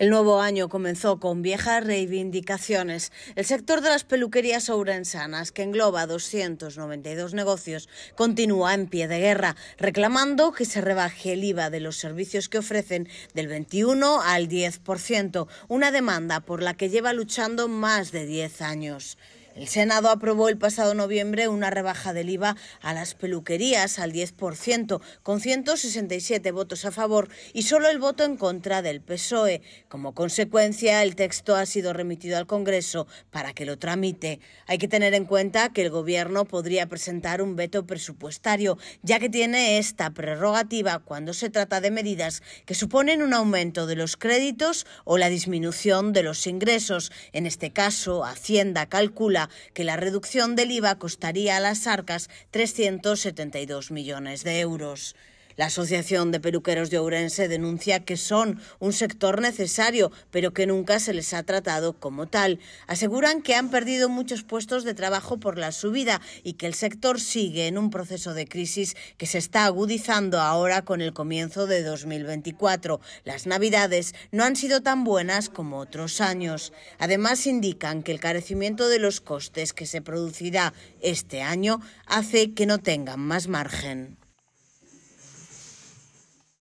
El nuevo año comenzó con viejas reivindicaciones. El sector de las peluquerías ourensanas, que engloba 292 negocios, continúa en pie de guerra, reclamando que se rebaje el IVA de los servicios que ofrecen del 21 al 10%, una demanda por la que lleva luchando más de 10 años. El Senado aprobó el pasado noviembre una rebaja del IVA a las peluquerías al 10%, con 167 votos a favor y solo el voto en contra del PSOE. Como consecuencia, el texto ha sido remitido al Congreso para que lo tramite. Hay que tener en cuenta que el Gobierno podría presentar un veto presupuestario, ya que tiene esta prerrogativa cuando se trata de medidas que suponen un aumento de los créditos o la disminución de los ingresos. En este caso, Hacienda calcula que la reducción del IVA costaría a las arcas 372 millones de euros. La Asociación de Peluqueros de Ourense denuncia que son un sector necesario, pero que nunca se les ha tratado como tal. Aseguran que han perdido muchos puestos de trabajo por la subida y que el sector sigue en un proceso de crisis que se está agudizando ahora con el comienzo de 2024. Las navidades no han sido tan buenas como otros años. Además, indican que el carecimiento de los costes que se producirá este año hace que no tengan más margen.